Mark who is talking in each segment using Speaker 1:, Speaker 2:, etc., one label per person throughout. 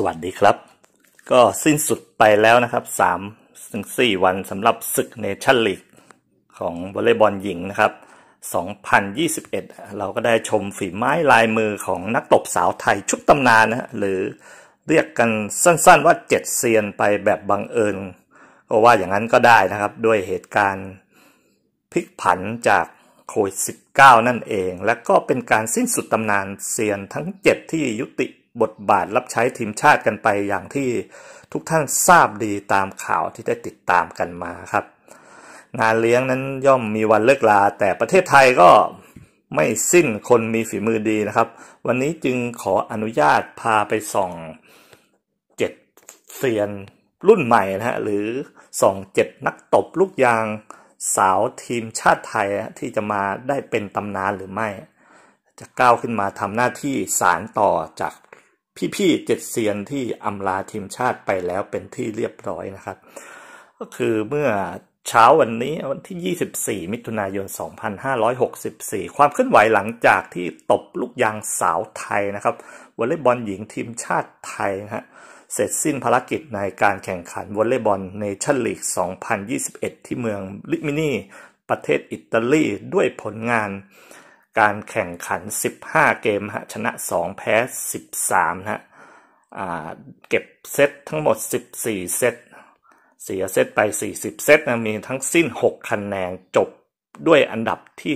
Speaker 1: สวัสดีครับ ก็สิ้นสุดไปแล้วนะครับสามถึงสี่วันสำหรับศึกเนชั่นลีกของวอลเลย์บอลหญิงนะครับ 2021 เราก็ได้ชมฝีไม้ลายมือของนักตบสาวไทยชุดตำนานนะหรือเรียกกันสั้นๆว่าเจ็ดเซียนไปแบบบังเอิญก็ว่าอย่างนั้นก็ได้นะครับด้วยเหตุการณ์พลิกผันจากโควิด19 นั่นเอง และก็เป็นการสิ้นสุดตำนานเซียนทั้ง 7 ที่ยุติบทบาทรับใช้ทีมชาติกันไปอย่างที่ทุกท่านทราบดีตามข่าวที่ได้ติดตามกันมาครับ งานเลี้ยงนั้นย่อมมีวันเลิกลา แต่ประเทศไทยก็ไม่สิ้นคนมีฝีมือดีนะครับ วันนี้จึงขออนุญาตพาไปส่องเจ็ดเซียนรุ่นใหม่นะฮะ หรือส่องเจ็ดนักตบลูกยาง สาวทีมชาติไทยที่จะมาได้เป็นตำนานหรือไม่ จะก้าวขึ้นมาทำหน้าที่สารต่อจากพี่ๆเจ็ดเซียนที่อำลาทีมชาติไปแล้วเป็นที่เรียบร้อยนะครับ ก็คือเมื่อเช้าวันนี้ วันที่ 24 มิถุนายน 2564 ความเคลื่อนไหวหลังจากที่ตบลูกยางสาวไทยนะครับวอลเลย์บอลหญิงทีมชาติไทยนะฮะ เสร็จสิ้นภารกิจในการแข่งขันวอลเลย์บอลเนชั่นลีก 2021 ที่เมืองลิมินีประเทศอิตาลีด้วยผลงานการแข่งขัน 15 เกมฮะชนะ 2 แพ้ 13นะฮะเก็บเซตทั้งหมด 14 เซต เสียเซตไป 40 เซตนะมีทั้งสิ้น6คะแนนจบด้วยอันดับที่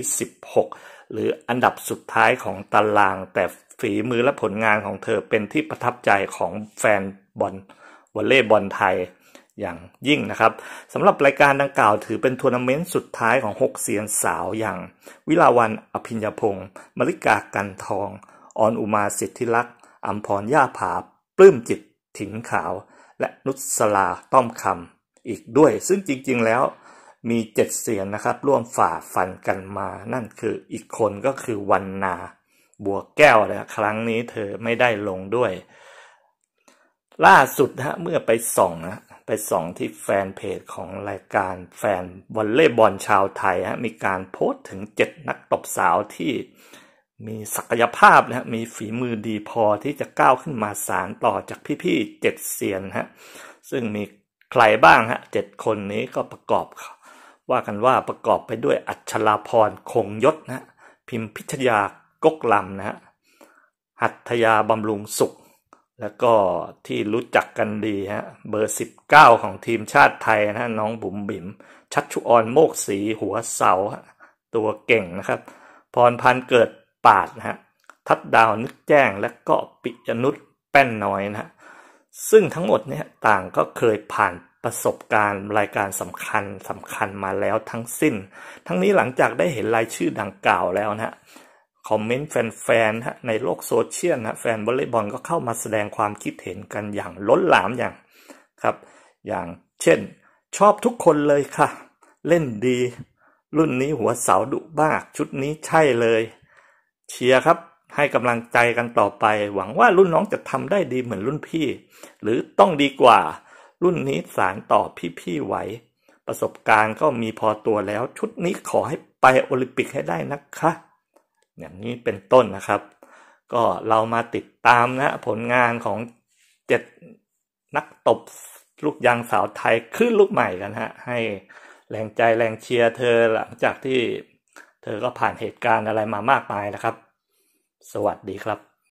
Speaker 1: 16 หรืออันดับสุดท้ายของตาราง แต่ฝีมือและผลงานของเธอเป็นที่ประทับใจของแฟนบอลวอลเล่บอลไทยอย่างยิ่งนะครับสำหรับรายการดังกล่าวถือเป็นทัวร์นาเมนต์สุดท้ายของ 6 เสียนสาวอย่างวิลาวันอภิญญพงศ์มริกากันทอง ออนอุมาสิทธิลักษ์อัมพรย่าผาปลื้มจิตถิงขาว และนุสลาต้อมคำอีกด้วย ซึ่งจริงๆแล้วมีเจ็ดเสียงนะครับร่วมฝ่าฟันกันมา นั่นคืออีกคนก็คือวันนา บัวแก้วนะครั้งนี้เธอไม่ได้ลงด้วย ล่าสุดฮะเมื่อไปส่องนะไปส่องที่แฟนเพจของรายการแฟนวอลเลย์บอลชาวไทยฮะมีการโพสต์ถึง7นักตบสาวที่มีศักยภาพนะฮะมีฝีมือดีพอที่จะก้าวขึ้นมาสารต่อจากพี่ๆเจ็ดเซียนฮะซึ่งมีใครบ้างฮะเจ็ดคนนี้ก็ประกอบ ว่ากันว่าประกอบไปด้วยอัชราพรคงยศนะพิมพิชยากกลำนะหัตถยาบำรุงสุขแล้วก็ที่รู้จักกันดีฮะเบอร์ 19 ของทีมชาติไทยนะน้องบุ๋มบิ๋มชัชชุออนโมกสีหัวเสาตัวเก่งนะครับพรพันเกิดปาดนะฮะทัดดาวนึกแจ้งและก็ปิยนุษแป้นน้อยนะฮะซึ่งทั้งหมดเนี่ยต่างก็เคยผ่านประสบการณ์รายการสำคัญสำคัญมาแล้วทั้งสิ้น ทั้งนี้หลังจากได้เห็นรายชื่อดังกล่าวแล้วนะฮะคอมเมนต์แฟนๆะในโลกโซเชียลนะแฟนวอลเลย์บอลก็เข้ามาแสดงความคิดเห็นกันอย่างล้นหลามอย่างครับ อย่างเช่น ชอบทุกคนเลยค่ะ เล่นดี รุ่นนี้หัวเสาดุบ้ากชุดนี้ใช่เลย เชียร์ครับให้กำลังใจกันต่อไป หวังว่ารุ่นน้องจะทำได้ดีเหมือนรุ่นพี่ หรือต้องดีกว่า รุ่นนี้สารต่อพี่ๆไหวประสบการณ์ก็มีพอตัวแล้ว ชุดนี้ขอให้ไปโอลิมปิกให้ได้นะคะอย่างนี้เป็นต้นนะครับ ก็เรามาติดตามนะผลงานของเจ็ดนักตบลูกยางสาวไทยขึ้นลูกใหม่กันฮะ ให้แรงใจแรงเชียร์เธอหลังจากที่เธอก็ผ่านเหตุการณ์อะไรมามากมายนะครับ สวัสดีครับ